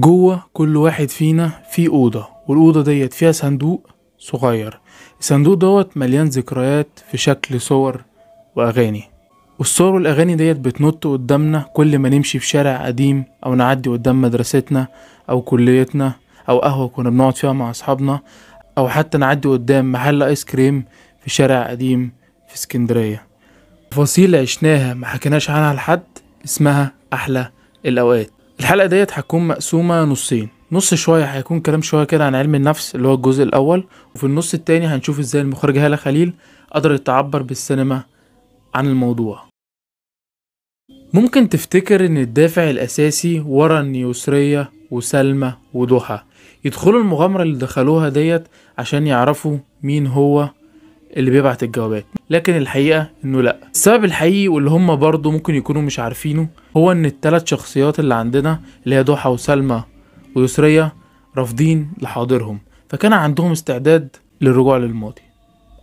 جوه كل واحد فينا في أوضة والأوضة ديت فيها صندوق صغير الصندوق دوت مليان ذكريات في شكل صور وأغاني والصور والأغاني ديت بتنط قدامنا كل ما نمشي في شارع قديم أو نعدي قدام مدرستنا أو كليتنا أو قهوة كنا بنقعد فيها مع أصحابنا أو حتى نعدي قدام محل آيس كريم في شارع قديم في اسكندرية تفاصيل عشناها ما حكيناش عنها لحد اسمها أحلى الأوقات الحلقة ديت هتكون مقسومة نصين نص شوية هيكون كلام شوية كده عن علم النفس اللي هو الجزء الأول وفي النص التاني هنشوف ازاي المخرجة هالة خليل قدرت تعبر بالسينما عن الموضوع ممكن تفتكر ان الدافع الأساسي ورا ان يسرية وسلمى وضحى يدخلوا المغامرة اللي دخلوها ديت عشان يعرفوا مين هو اللي بيبعت الجوابات لكن الحقيقه انه لا السبب الحقيقي واللي هم برضه ممكن يكونوا مش عارفينه هو ان الثلاث شخصيات اللي عندنا اللي هي ضحى وسلمى ويسريه رافضين لحاضرهم فكان عندهم استعداد للرجوع للماضي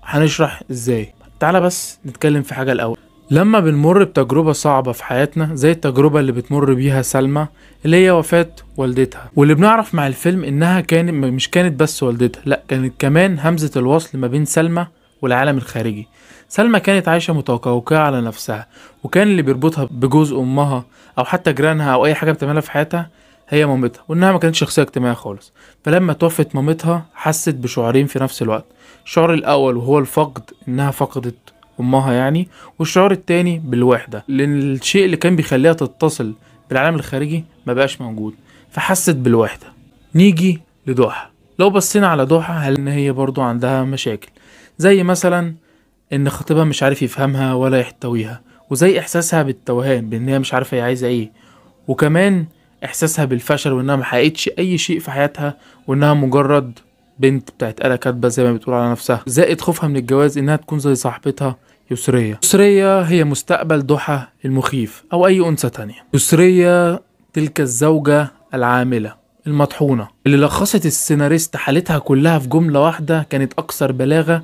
هنشرح ازاي تعالى بس نتكلم في حاجه الاول لما بنمر بتجربة صعبة في حياتنا زي التجربة اللي بتمر بيها سلمى اللي هي وفاة والدتها واللي بنعرف مع الفيلم انها كانت مش كانت بس والدتها لا كانت كمان همزة الوصل ما بين سلمى والعالم الخارجي سلمى كانت عايشة متوقعة على نفسها وكان اللي بيربطها بجوز أمها أو حتى جيرانها أو أي حاجة بتعملها في حياتها هي مامتها وإنها ما كانتش شخصية اجتماعية خالص فلما توفت مامتها حست بشعورين في نفس الوقت الشعور الأول وهو الفقد إنها فقدت أمها يعني والشعور التاني بالوحدة لأن الشيء اللي كان بيخليها تتصل بالعالم الخارجي ما بقاش موجود فحست بالوحدة نيجي لدوحة لو بصينا على دوحة هل إن هي برضو عندها مشاكل زي مثلا ان خطيبها مش عارف يفهمها ولا يحتويها وزي احساسها بالتوهان بان هي مش عارفه هي عايزه ايه وكمان احساسها بالفشل وانها محققتش اي شيء في حياتها وانها مجرد بنت بتاعت قلة كاتبة زي ما بتقول على نفسها زائد خوفها من الجواز انها تكون زي صاحبتها يسرية يسرية هي مستقبل ضحى المخيف او اي انثى تانية يسرية تلك الزوجة العاملة المطحونة اللي لخصت السيناريست حالتها كلها في جملة واحدة كانت اكثر بلاغة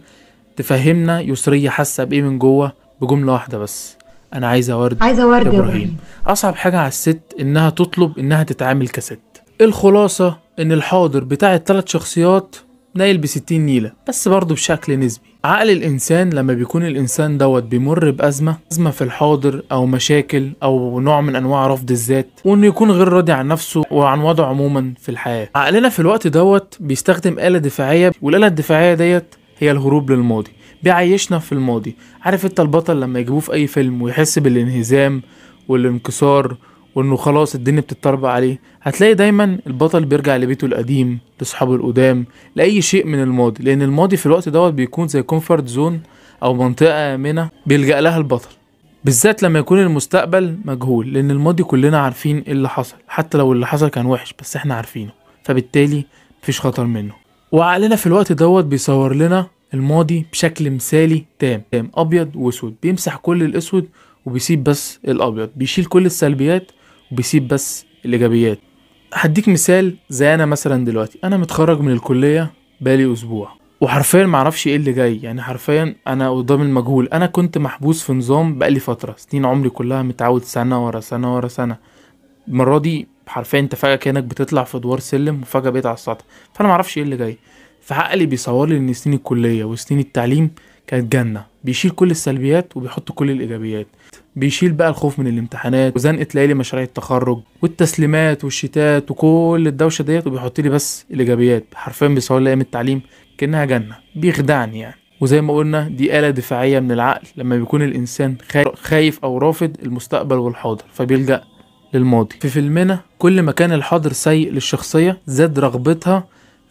تفهمنا يسرية حاسة بإيه من جوه بجملة واحدة بس أنا عايزة ورد عايزة ورد إبراهيم. إبراهيم أصعب حاجة على الست إنها تطلب إنها تتعامل كست إيه الخلاصة إن الحاضر بتاع التلات شخصيات نايل بستين نيلة بس برضه بشكل نسبي عقل الإنسان لما بيكون الإنسان دوت بيمر بأزمة أزمة في الحاضر أو مشاكل أو نوع من أنواع رفض الذات وإنه يكون غير راضي عن نفسه وعن وضعه عموما في الحياة عقلنا في الوقت دوت بيستخدم آلة دفاعية والآلة الدفاعية ديت هي الهروب للماضي بيعيشنا في الماضي عارف انت البطل لما يجيبوه في اي فيلم ويحس بالانهزام والانكسار وانه خلاص الدنيا بتتطربق عليه هتلاقي دايما البطل بيرجع لبيته القديم لاصحابه القدام لاي شيء من الماضي لان الماضي في الوقت دوت بيكون زي كومفورت زون او منطقه امنه بيلجا لها البطل بالذات لما يكون المستقبل مجهول لان الماضي كلنا عارفين ايه اللي حصل حتى لو اللي حصل كان وحش بس احنا عارفينه فبالتالي مفيش خطر منه وعقلنا في الوقت دوت بيصور لنا الماضي بشكل مثالي تام تام ابيض واسود بيمسح كل الاسود وبيسيب بس الابيض بيشيل كل السلبيات وبيسيب بس الايجابيات هديك مثال زي انا مثلا دلوقتي انا متخرج من الكليه بقالي اسبوع وحرفيا معرفش ايه اللي جاي يعني حرفيا انا قدام المجهول انا كنت محبوس في نظام بقالي فتره سنين عمري كلها متعود سنه ورا سنه ورا سنه المره دي حرفيا انت فجاه كانك بتطلع في ادوار سلم وفجاه بقيت على السطح فانا معرفش ايه اللي جاي فعقلي بيصور لي ان سنين الكليه وسنين التعليم كانت جنه بيشيل كل السلبيات وبيحط كل الايجابيات بيشيل بقى الخوف من الامتحانات وزنقه ليالي مشاريع التخرج والتسليمات والشتات وكل الدوشه ديت وبيحط لي بس الايجابيات حرفيا بيصور لي ايام التعليم كانها جنه بيخدعني يعني وزي ما قلنا دي آلة دفاعية من العقل لما بيكون الإنسان خايف أو رافض المستقبل والحاضر فبيلجأ للماضي في فيلمنا كل ما كان الحاضر سيء للشخصية زاد رغبتها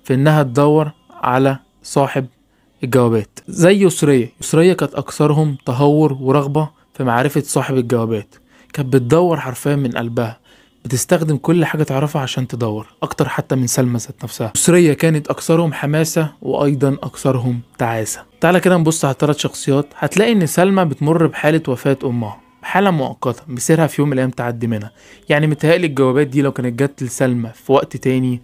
في إنها تدور على صاحب الجوابات زي يسرية يسرية كانت أكثرهم تهور ورغبة في معرفة صاحب الجوابات كانت بتدور حرفيا من قلبها بتستخدم كل حاجة تعرفها عشان تدور أكتر حتى من سلمى ذات نفسها يسرية كانت أكثرهم حماسة وأيضا أكثرهم تعاسة تعالى كده نبص على ثلاث شخصيات هتلاقي إن سلمى بتمر بحالة وفاة أمها حالة مؤقتة مصيرها في يوم من الأيام تعدي منها يعني متهيألي الجوابات دي لو كانت جت لسلمى في وقت تاني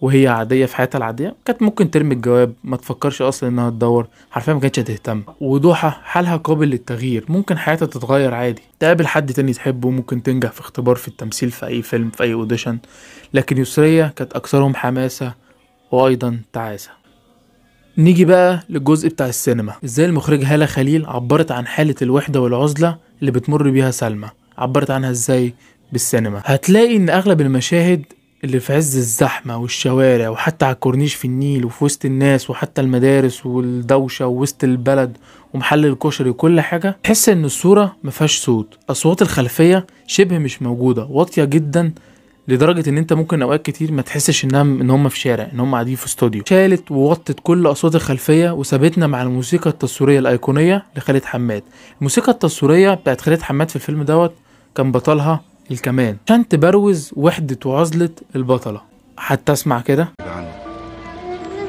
وهي عادية في حياتها العادية كانت ممكن ترمي الجواب ما تفكرش أصلا إنها تدور حرفيا ما كانتش هتهتم وضحى حالها قابل للتغيير ممكن حياتها تتغير عادي تقابل حد تاني تحبه ممكن تنجح في اختبار في التمثيل في أي فيلم في أي أوديشن لكن يسرية كانت أكثرهم حماسة وأيضا تعاسة نيجي بقى للجزء بتاع السينما ازاي المخرجة هالة خليل عبرت عن حالة الوحدة والعزلة اللي بتمر بيها سلمى عبرت عنها ازاي بالسينما هتلاقي ان اغلب المشاهد اللي في عز الزحمة والشوارع وحتى على الكورنيش في النيل وفي وسط الناس وحتى المدارس والدوشة ووسط البلد ومحل الكشري وكل حاجة تحس ان الصورة مفيهاش صوت اصوات الخلفية شبه مش موجودة واطية جدا لدرجه ان انت ممكن اوقات كتير ما تحسش انها ان هم في شارع ان هم قاعدين في استوديو شالت ووطت كل اصوات الخلفيه وسابتنا مع الموسيقى التصويريه الايقونيه لخالد حماد الموسيقى التصويريه بتاعت خالد حماد في الفيلم دوت كان بطلها الكمان عشان تبروز وحده وعزله البطله حتى اسمع كده يعني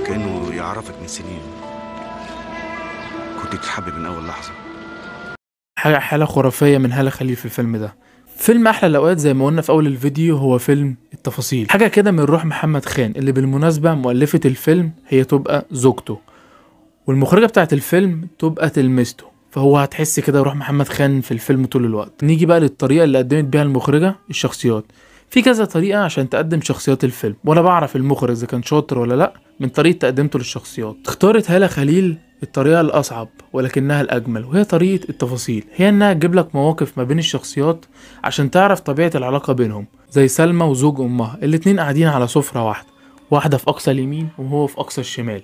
كانه يعرفك من سنين كنت بتحب من اول لحظه حاجه حاله خرافيه من هاله خليل في الفيلم ده فيلم احلى الاوقات زي ما قلنا في اول الفيديو هو فيلم التفاصيل حاجه كده من روح محمد خان اللي بالمناسبه مؤلفه الفيلم هي تبقى زوجته والمخرجه بتاعه الفيلم تبقى تلمسته فهو هتحس كده روح محمد خان في الفيلم طول الوقت نيجي بقى للطريقه اللي قدمت بيها المخرجه الشخصيات في كذا طريقة عشان تقدم شخصيات الفيلم وأنا بعرف المخرج إذا كان شاطر ولا لأ من طريقة تقدمته للشخصيات اختارت هالة خليل الطريقة الأصعب ولكنها الأجمل وهي طريقة التفاصيل هي إنها تجيب لك مواقف ما بين الشخصيات عشان تعرف طبيعة العلاقة بينهم زي سلمى وزوج أمها الاتنين قاعدين على سفرة واحدة واحدة في أقصى اليمين وهو في أقصى الشمال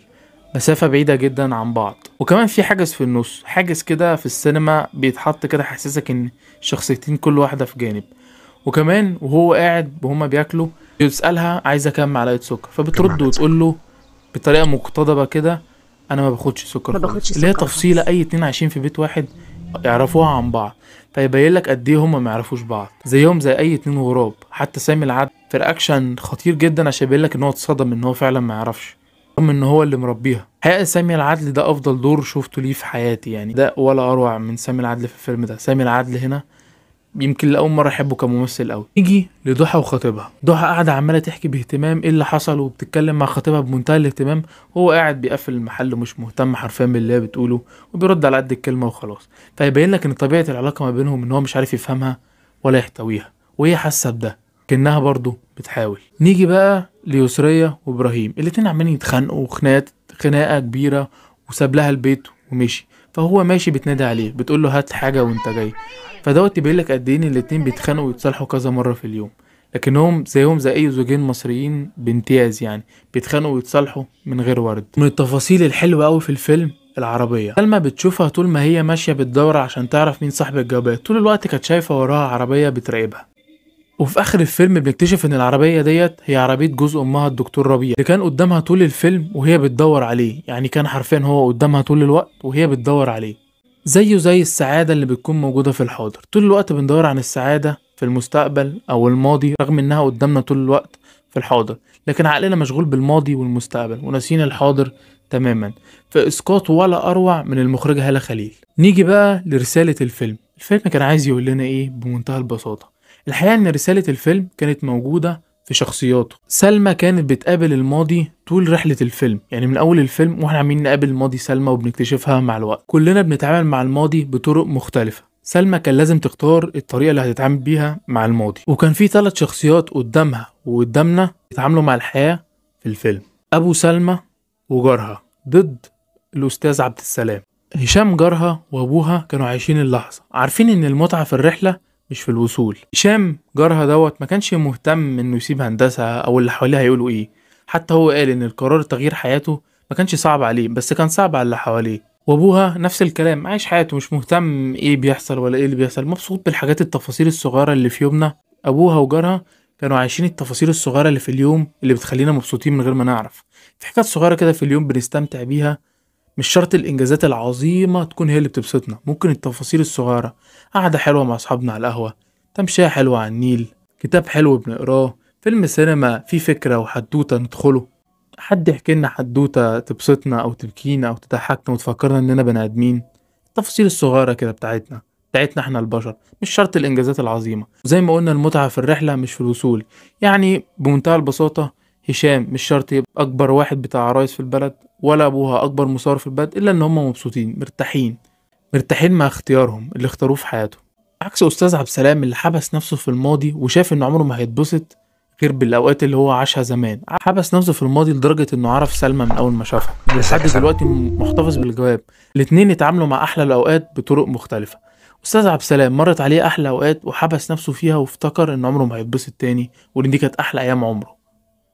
مسافة بعيدة جدا عن بعض وكمان في حاجز في النص حاجز كده في السينما بيتحط كده يحسسك ان الشخصيتين كل واحدة في جانب وكمان وهو قاعد وهما بياكلوا بيسالها عايزه كام معلقه سكر فبترد وتقول له بطريقه مقتضبه كده انا ما باخدش سكر ما باخدش سكر اللي هي تفصيله اي اتنين عايشين في بيت واحد يعرفوها عن بعض فيبين لك قد ايه هما ما يعرفوش بعض زيهم زي اي اتنين غراب حتى سامي العاد في رياكشن خطير جدا عشان يبين لك ان هو اتصدم ان هو فعلا ما يعرفش رغم ان هو اللي مربيها حقيقة سامي العدل ده افضل دور شفته ليه في حياتي يعني ده ولا اروع من سامي العدل في الفيلم ده سامي العدل هنا يمكن لاول مره احبه كممثل قوي نيجي لضحى وخطيبها ضحى قاعده عماله تحكي باهتمام ايه اللي حصل وبتتكلم مع خطيبها بمنتهى الاهتمام وهو قاعد بيقفل المحل مش مهتم حرفيا باللي هي بتقوله وبيرد على قد الكلمه وخلاص فيبين لك ان طبيعه العلاقه ما بينهم ان هو مش عارف يفهمها ولا يحتويها وهي حاسه بده كانها برضه بتحاول نيجي بقى ليسريه وابراهيم الاتنين عمالين يتخانقوا وخناقات خناقه كبيره وساب لها البيت ومشي فهو ماشي بتنادي عليه بتقول له هات حاجه وانت جاي فدوت يبين لك قد ايه ان الاتنين بيتخانقوا ويتصالحوا كذا مره في اليوم لكنهم زيهم زي اي زوجين مصريين بامتياز يعني بيتخانقوا ويتصالحوا من غير ورد من التفاصيل الحلوه قوي في الفيلم العربيه سلمى بتشوفها طول ما هي ماشيه بتدور عشان تعرف مين صاحب الجوابات طول الوقت كانت شايفه وراها عربيه بتراقبها وفي اخر الفيلم بنكتشف ان العربيه ديت هي عربيه جوز امها الدكتور ربيع اللي كان قدامها طول الفيلم وهي بتدور عليه يعني كان حرفيا هو قدامها طول الوقت وهي بتدور عليه زيه زي السعادة اللي بتكون موجودة في الحاضر طول الوقت بندور عن السعادة في المستقبل أو الماضي رغم إنها قدامنا طول الوقت في الحاضر لكن عقلنا مشغول بالماضي والمستقبل وناسيين الحاضر تماما فإسقاط ولا أروع من المخرجة هالة خليل نيجي بقى لرسالة الفيلم الفيلم كان عايز يقول لنا إيه بمنتهى البساطة الحقيقة إن رسالة الفيلم كانت موجودة في شخصياته سلمى كانت بتقابل الماضي طول رحلة الفيلم يعني من أول الفيلم واحنا عاملين نقابل الماضي سلمى وبنكتشفها مع الوقت كلنا بنتعامل مع الماضي بطرق مختلفة سلمى كان لازم تختار الطريقة اللي هتتعامل بيها مع الماضي وكان في ثلاث شخصيات قدامها وقدامنا يتعاملوا مع الحياة في الفيلم أبو سلمى وجارها ضد الأستاذ عبد السلام هشام جارها وأبوها كانوا عايشين اللحظة عارفين إن المتعة في الرحلة مش في الوصول هشام جارها دوت ما كانش مهتم انه يسيب هندسه او اللي حواليه هيقولوا ايه حتى هو قال ان القرار تغيير حياته ما كانش صعب عليه بس كان صعب على اللي حواليه وابوها نفس الكلام عايش حياته مش مهتم ايه بيحصل ولا ايه اللي بيحصل مبسوط بالحاجات التفاصيل الصغيره اللي في يومنا ابوها وجارها كانوا عايشين التفاصيل الصغيره اللي في اليوم اللي بتخلينا مبسوطين من غير ما نعرف في حاجات صغيره كده في اليوم بنستمتع بيها مش شرط الانجازات العظيمه تكون هي اللي بتبسطنا ممكن التفاصيل الصغيره قعده حلوه مع اصحابنا على القهوه تمشيه حلوه على النيل كتاب حلو بنقراه فيلم سينما فيه فكره وحدوته ندخله حد يحكي لنا حدوته تبسطنا او تبكينا او تضحكنا وتفكرنا اننا بني ادمين التفاصيل الصغيره كده بتاعتنا بتاعتنا احنا البشر مش شرط الانجازات العظيمه وزي ما قلنا المتعه في الرحله مش في الوصول يعني بمنتهى البساطه هشام مش شرط يبقى اكبر واحد بتاع عرايس في البلد ولا ابوها اكبر مصور في البلد الا ان هم مبسوطين مرتاحين مرتاحين مع اختيارهم اللي اختاروه في حياتهم عكس استاذ عبد السلام اللي حبس نفسه في الماضي وشاف ان عمره ما هيتبسط غير بالاوقات اللي هو عاشها زمان حبس نفسه في الماضي لدرجه انه عرف سلمى من اول ما شافها لحد دلوقتي محتفظ بالجواب الاتنين اتعاملوا مع احلى الاوقات بطرق مختلفه استاذ عبد السلام مرت عليه احلى اوقات وحبس نفسه فيها وافتكر ان عمره ما هيتبسط تاني وان دي كانت احلى ايام عمره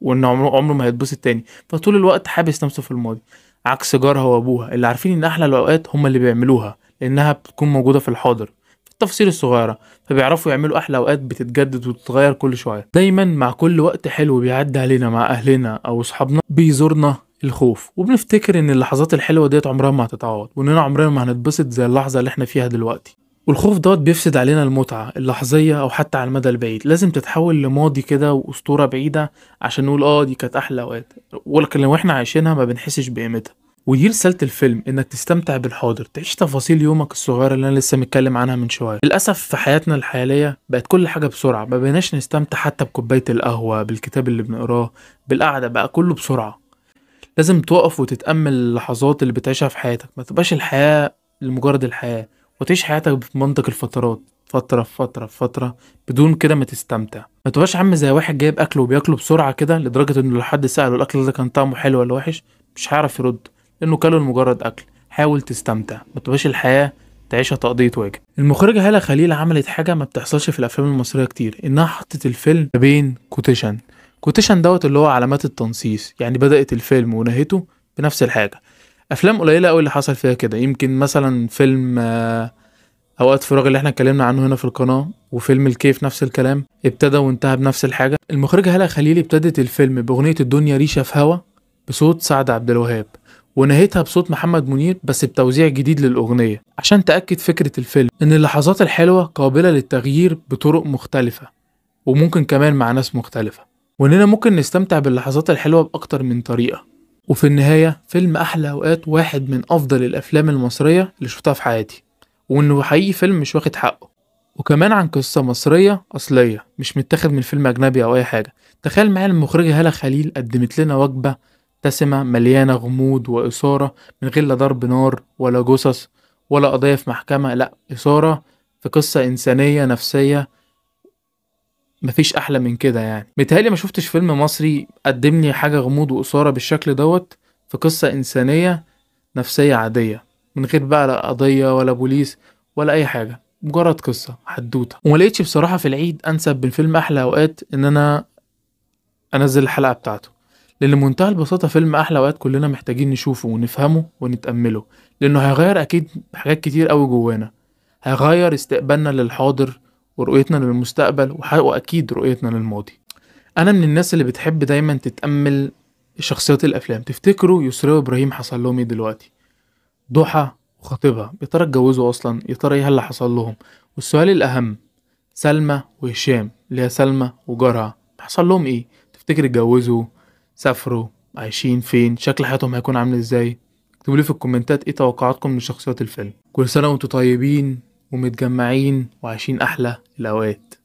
وان عمره عمره ما هيتبسط تاني فطول الوقت حابس نفسه في الماضي عكس جارها وابوها اللي عارفين ان احلى الاوقات هم اللي بيعملوها لانها بتكون موجوده في الحاضر في التفاصيل الصغيره فبيعرفوا يعملوا احلى اوقات بتتجدد وتتغير كل شويه دايما مع كل وقت حلو بيعدي علينا مع اهلنا او اصحابنا بيزورنا الخوف وبنفتكر ان اللحظات الحلوه ديت عمرها ما هتتعوض واننا عمرنا ما هنتبسط زي اللحظه اللي احنا فيها دلوقتي والخوف دوت بيفسد علينا المتعة اللحظية أو حتى على المدى البعيد لازم تتحول لماضي كده وأسطورة بعيدة عشان نقول آه دي كانت أحلى أوقات ولكن لو إحنا عايشينها ما بنحسش بقيمتها ودي رسالة الفيلم إنك تستمتع بالحاضر تعيش تفاصيل يومك الصغيرة اللي أنا لسه متكلم عنها من شوية للأسف في حياتنا الحالية بقت كل حاجة بسرعة ما بقيناش نستمتع حتى بكوباية القهوة بالكتاب اللي بنقراه بالقعدة بقى كله بسرعة لازم توقف وتتأمل اللحظات اللي بتعيشها في حياتك ما تبقاش الحياة لمجرد الحياة وتعيش حياتك بمنطق الفترات فترة في فترة في فترة بدون كده ما تستمتع ما تبقاش عم زي واحد جايب أكله وبياكله بسرعة كده لدرجة إنه لو حد سأله الأكل ده كان طعمه حلو ولا وحش مش هيعرف يرد لأنه كله لمجرد أكل حاول تستمتع ما تبقاش الحياة تعيشها تقضية واجب المخرجة هالة خليل عملت حاجة ما بتحصلش في الأفلام المصرية كتير إنها حطت الفيلم بين كوتيشن كوتيشن دوت اللي هو علامات التنصيص يعني بدأت الفيلم ونهيته بنفس الحاجة افلام قليله قوي اللي حصل فيها كده يمكن مثلا فيلم آه، اوقات فراغ اللي احنا اتكلمنا عنه هنا في القناه وفيلم الكيف نفس الكلام ابتدى وانتهى بنفس الحاجه المخرجه هلا خليل ابتدت الفيلم باغنيه الدنيا ريشه في هوا بصوت سعد عبد الوهاب ونهيتها بصوت محمد منير بس بتوزيع جديد للأغنية عشان تأكد فكرة الفيلم إن اللحظات الحلوة قابلة للتغيير بطرق مختلفة وممكن كمان مع ناس مختلفة وإننا ممكن نستمتع باللحظات الحلوة بأكتر من طريقة وفي النهاية فيلم أحلى أوقات واحد من أفضل الأفلام المصرية اللي شفتها في حياتي وإنه حقيقي فيلم مش واخد حقه وكمان عن قصة مصرية أصلية مش متاخد من فيلم أجنبي أو أي حاجة تخيل معايا المخرجة هالة خليل قدمت لنا وجبة دسمة مليانة غموض وإثارة من غير لا ضرب نار ولا جثث ولا قضية في محكمة لأ إثارة في قصة إنسانية نفسية مفيش احلى من كده يعني متهيألي ما شفتش فيلم مصري قدم لي حاجه غموض واثاره بالشكل دوت في قصه انسانيه نفسيه عاديه من غير بقى لا قضيه ولا بوليس ولا اي حاجه مجرد قصه حدوته وما لقيتش بصراحه في العيد انسب من فيلم احلى اوقات ان انا انزل الحلقه بتاعته لان منتهى البساطه فيلم احلى اوقات كلنا محتاجين نشوفه ونفهمه ونتامله لانه هيغير اكيد حاجات كتير قوي جوانا هيغير استقبالنا للحاضر ورؤيتنا للمستقبل واكيد رؤيتنا للماضي انا من الناس اللي بتحب دايما تتامل شخصيات الافلام تفتكروا يسرا وابراهيم حصل لهم ايه دلوقتي ضحى وخطيبها يا ترى اتجوزوا اصلا يا ترى ايه اللي حصل لهم والسؤال الاهم سلمى وهشام اللي هي سلمى وجارها حصل لهم ايه تفتكر اتجوزوا سافروا عايشين فين شكل حياتهم هيكون عامل ازاي اكتبوا لي في الكومنتات ايه توقعاتكم من شخصيات الفيلم كل سنه وانتم طيبين ومتجمعين وعايشين أحلى الأوقات